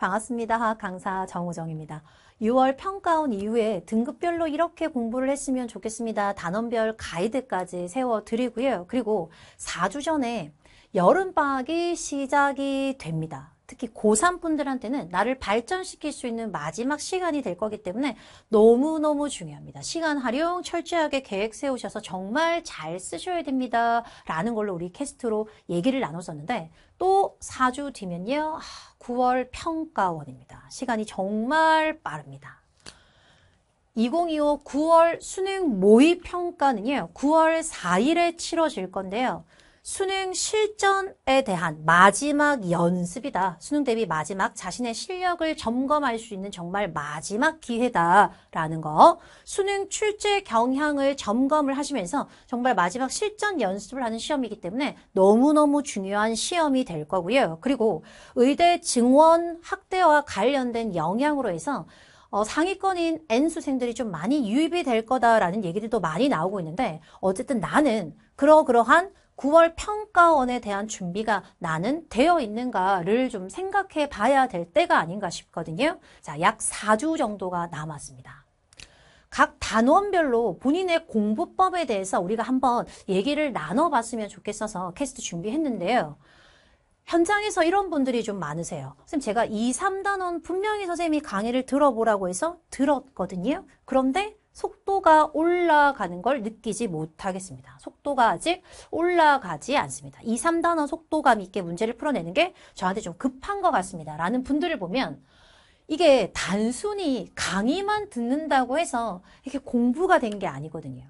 반갑습니다. 강사 정우정입니다. 6월 평가원 이후에 등급별로 이렇게 공부를 했으면 좋겠습니다. 단원별 가이드까지 세워드리고요. 그리고 4주 전에 여름방학이 시작이 됩니다. 특히 고3 분들한테는 나를 발전시킬 수 있는 마지막 시간이 될 거기 때문에 너무너무 중요합니다. 시간 활용 철저하게 계획 세우셔서 정말 잘 쓰셔야 됩니다. 라는 걸로 우리 캐스트로 얘기를 나눴었는데 또 4주 뒤면요. 9월 아, 평가원입니다. 시간이 정말 빠릅니다. 2025 9월 수능 모의 평가는요. 9월 4일에 치러질 건데요. 수능 실전에 대한 마지막 연습이다. 수능 대비 마지막 자신의 실력을 점검할 수 있는 정말 마지막 기회다라는 거. 수능 출제 경향을 점검을 하시면서 정말 마지막 실전 연습을 하는 시험이기 때문에 너무너무 중요한 시험이 될 거고요. 그리고 의대 증원 확대와 관련된 영향으로 해서 어, 상위권인 N수생들이 좀 많이 유입이 될 거다라는 얘기들도 많이 나오고 있는데 어쨌든 나는 그러그러한 9월 평가원에 대한 준비가 나는 되어 있는가를 좀 생각해 봐야 될 때가 아닌가 싶거든요. 자, 약 4주 정도가 남았습니다. 각 단원별로 본인의 공부법에 대해서 우리가 한번 얘기를 나눠봤으면 좋겠어서 캐스트 준비했는데요. 현장에서 이런 분들이 좀 많으세요. 선생님 제가 2, 3단원 분명히 선생님이 강의를 들어보라고 해서 들었거든요. 그런데 속도가 올라가는 걸 느끼지 못하겠습니다. 속도가 아직 올라가지 않습니다. 2, 3단어 속도감 있게 문제를 풀어내는 게 저한테 좀 급한 것 같습니다. 라는 분들을 보면 이게 단순히 강의만 듣는다고 해서 이게 공부가 된 게 아니거든요.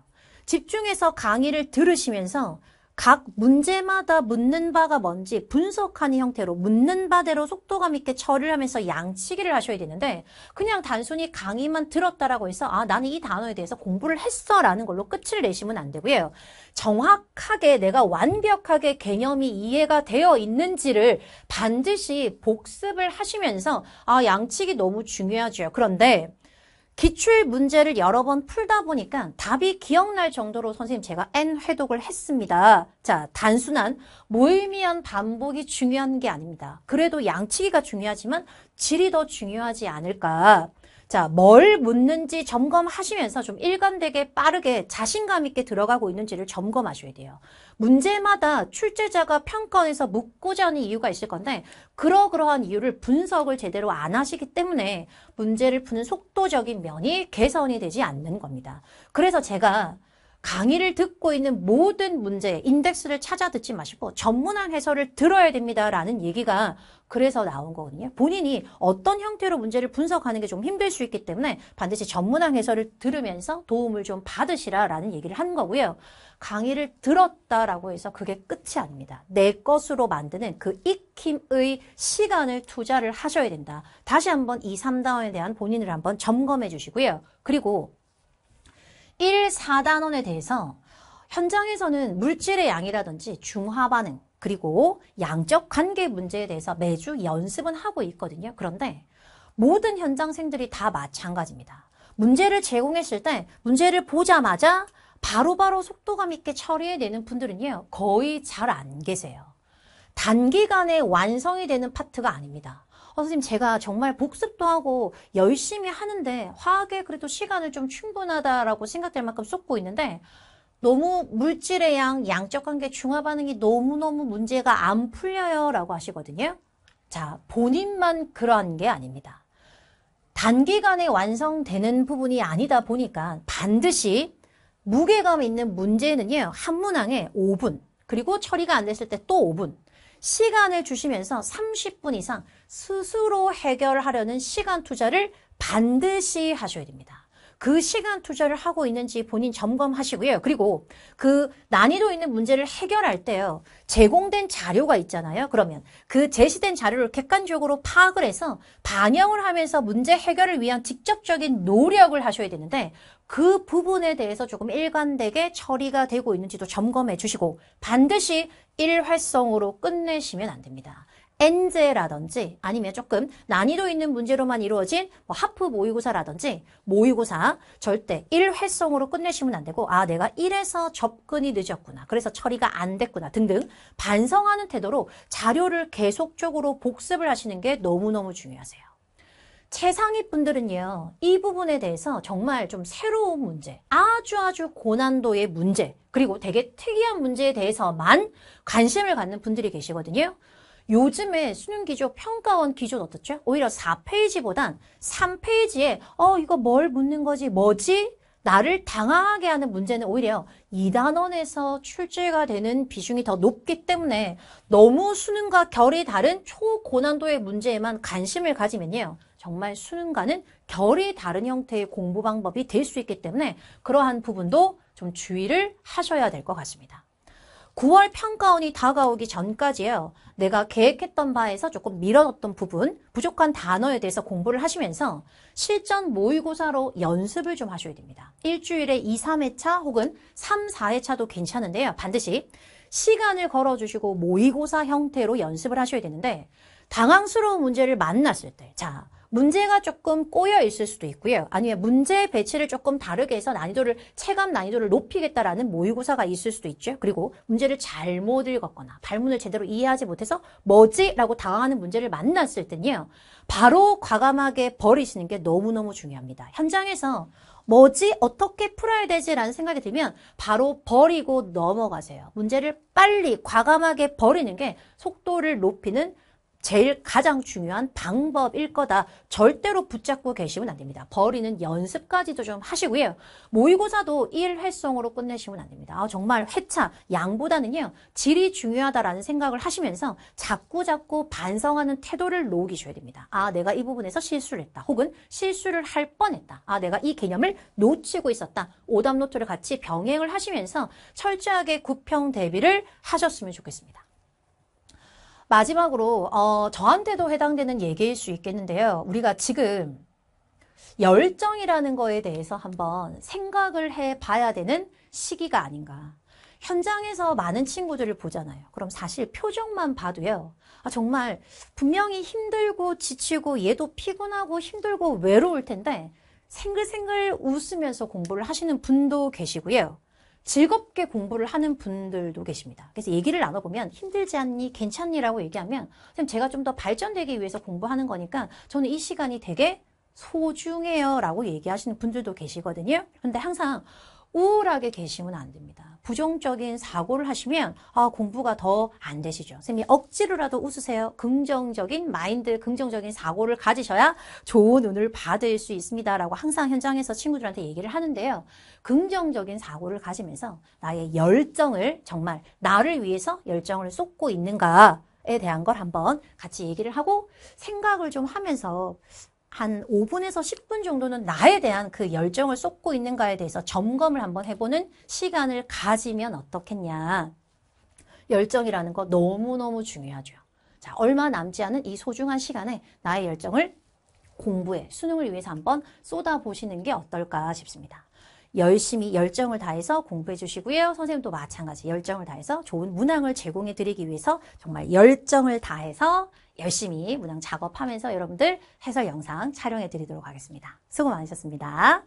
집중해서 강의를 들으시면서 각 문제마다 묻는 바가 뭔지 분석하는 형태로 묻는 바대로 속도감 있게 처리를 하면서 양치기를 하셔야 되는데 그냥 단순히 강의만 들었다라고 해서 아 나는 이 단어에 대해서 공부를 했어 라는 걸로 끝을 내시면 안 되고요. 정확하게 내가 완벽하게 개념이 이해가 되어 있는지를 반드시 복습을 하시면서 아 양치기 너무 중요하죠. 그런데 기출 문제를 여러 번 풀다 보니까 답이 기억날 정도로 선생님 제가 N 회독을 했습니다. 자, 단순한 모의미한 반복이 중요한 게 아닙니다. 그래도 양치기가 중요하지만 질이 더 중요하지 않을까. 자, 뭘 묻는지 점검하시면서 좀 일관되게 빠르게 자신감 있게 들어가고 있는지를 점검하셔야 돼요. 문제마다 출제자가 평가원에서 묻고자 하는 이유가 있을 건데 그러그러한 이유를 분석을 제대로 안 하시기 때문에 문제를 푸는 속도적인 면이 개선이 되지 않는 겁니다. 그래서 제가 강의를 듣고 있는 모든 문제, 인덱스를 찾아 듣지 마시고 전문학 해설을 들어야 됩니다라는 얘기가 그래서 나온 거거든요. 본인이 어떤 형태로 문제를 분석하는 게 좀 힘들 수 있기 때문에 반드시 전문학 해설을 들으면서 도움을 좀 받으시라라는 얘기를 한 거고요. 강의를 들었다라고 해서 그게 끝이 아닙니다. 내 것으로 만드는 그 익힘의 시간을 투자를 하셔야 된다. 다시 한번 이 3단원에 대한 본인을 한번 점검해 주시고요. 그리고 1, 4단원에 대해서 현장에서는 물질의 양이라든지 중화 반응 그리고 양적 관계 문제에 대해서 매주 연습은 하고 있거든요. 그런데 모든 현장생들이 다 마찬가지입니다. 문제를 제공했을 때 문제를 보자마자 바로바로 바로 속도감 있게 처리해내는 분들은요. 거의 잘 안 계세요. 단기간에 완성이 되는 파트가 아닙니다. 어, 선생님 제가 정말 복습도 하고 열심히 하는데 화학에 그래도 시간을 좀 충분하다라고 생각될 만큼 쏟고 있는데 너무 물질의 양, 양적 관계 중화 반응이 너무너무 문제가 안 풀려요 라고 하시거든요. 자, 본인만 그러한 게 아닙니다. 단기간에 완성되는 부분이 아니다 보니까 반드시 무게감 있는 문제는요. 한 문항에 5분, 그리고 처리가 안 됐을 때 또 5분, 시간을 주시면서 30분 이상 스스로 해결하려는 시간 투자를 반드시 하셔야 됩니다. 그 시간 투자를 하고 있는지 본인 점검하시고요. 그리고 그 난이도 있는 문제를 해결할 때요. 제공된 자료가 있잖아요. 그러면 그 제시된 자료를 객관적으로 파악을 해서 반영을 하면서 문제 해결을 위한 직접적인 노력을 하셔야 되는데 그 부분에 대해서 조금 일관되게 처리가 되고 있는지도 점검해 주시고 반드시 일활성으로 끝내시면 안 됩니다. 엔제라든지 아니면 조금 난이도 있는 문제로만 이루어진 뭐 하프 모의고사라든지 모의고사 절대 일회성으로 끝내시면 안 되고 아 내가 1에서 접근이 늦었구나 그래서 처리가 안 됐구나 등등 반성하는 태도로 자료를 계속적으로 복습을 하시는 게 너무너무 중요하세요. 최상위 분들은요 이 부분에 대해서 정말 좀 새로운 문제 아주 아주 고난도의 문제 그리고 되게 특이한 문제에 대해서만 관심을 갖는 분들이 계시거든요 요즘에 수능 기조 평가원 기조 어떻죠? 오히려 4페이지보단 3페이지에 어 이거 뭘 묻는 거지 뭐지? 나를 당황하게 하는 문제는 오히려 이단원에서 출제가 되는 비중이 더 높기 때문에 너무 수능과 결이 다른 초고난도의 문제에만 관심을 가지면요. 정말 수능과는 결이 다른 형태의 공부 방법이 될 수 있기 때문에 그러한 부분도 좀 주의를 하셔야 될 것 같습니다. 9월 평가원이 다가오기 전까지요. 내가 계획했던 바에서 조금 밀어넣던 부분, 부족한 단어에 대해서 공부를 하시면서 실전 모의고사로 연습을 좀 하셔야 됩니다. 일주일에 2, 3회차 혹은 3, 4회차도 괜찮은데요. 반드시 시간을 걸어주시고 모의고사 형태로 연습을 하셔야 되는데 당황스러운 문제를 만났을 때 자, 문제가 조금 꼬여 있을 수도 있고요. 아니면 문제 배치를 조금 다르게 해서 난이도를 체감 난이도를 높이겠다라는 모의고사가 있을 수도 있죠. 그리고 문제를 잘못 읽었거나 발문을 제대로 이해하지 못해서 뭐지라고 당황하는 문제를 만났을 때는요. 바로 과감하게 버리시는 게 너무너무 중요합니다. 현장에서 뭐지? 어떻게 풀어야 되지? 라는 생각이 들면 바로 버리고 넘어가세요. 문제를 빨리 과감하게 버리는 게 속도를 높이는 제일 가장 중요한 방법일 거다. 절대로 붙잡고 계시면 안 됩니다. 버리는 연습까지도 좀 하시고요. 모의고사도 일회성으로 끝내시면 안 됩니다. 아, 정말 회차, 양보다는요. 질이 중요하다라는 생각을 하시면서 자꾸자꾸 반성하는 태도를 녹이셔야 됩니다. 아, 내가 이 부분에서 실수를 했다. 혹은 실수를 할 뻔했다. 아, 내가 이 개념을 놓치고 있었다. 오답노트를 같이 병행을 하시면서 철저하게 구평 대비를 하셨으면 좋겠습니다. 마지막으로 어, 저한테도 해당되는 얘기일 수 있겠는데요. 우리가 지금 열정이라는 거에 대해서 한번 생각을 해봐야 되는 시기가 아닌가. 현장에서 많은 친구들을 보잖아요. 그럼 사실 표정만 봐도요. 아, 정말 분명히 힘들고 지치고 얘도 피곤하고 힘들고 외로울 텐데 생글생글 웃으면서 공부를 하시는 분도 계시고요. 즐겁게 공부를 하는 분들도 계십니다. 그래서 얘기를 나눠보면 힘들지 않니? 괜찮니라고 얘기하면 선생님 제가 좀 더 발전되기 위해서 공부하는 거니까 저는 이 시간이 되게 소중해요라고 얘기하시는 분들도 계시거든요. 근데 항상 우울하게 계시면 안 됩니다. 부정적인 사고를 하시면 아, 공부가 더 안 되시죠. 선생님이 억지로라도 웃으세요. 긍정적인 마인드, 긍정적인 사고를 가지셔야 좋은 운을 받을 수 있습니다. 라고 항상 현장에서 친구들한테 얘기를 하는데요. 긍정적인 사고를 가지면서 나의 열정을 정말 나를 위해서 열정을 쏟고 있는가에 대한 걸 한번 같이 얘기를 하고 생각을 좀 하면서 한 5분에서 10분 정도는 나에 대한 그 열정을 쏟고 있는가에 대해서 점검을 한번 해보는 시간을 가지면 어떻겠냐. 열정이라는 거 너무너무 중요하죠. 자, 얼마 남지 않은 이 소중한 시간에 나의 열정을 공부에, 수능을 위해서 한번 쏟아보시는 게 어떨까 싶습니다. 열심히 열정을 다해서 공부해 주시고요. 선생님도 마찬가지 열정을 다해서 좋은 문항을 제공해 드리기 위해서 정말 열정을 다해서 열심히 문항 작업하면서 여러분들 해설 영상 촬영해 드리도록 하겠습니다. 수고 많으셨습니다.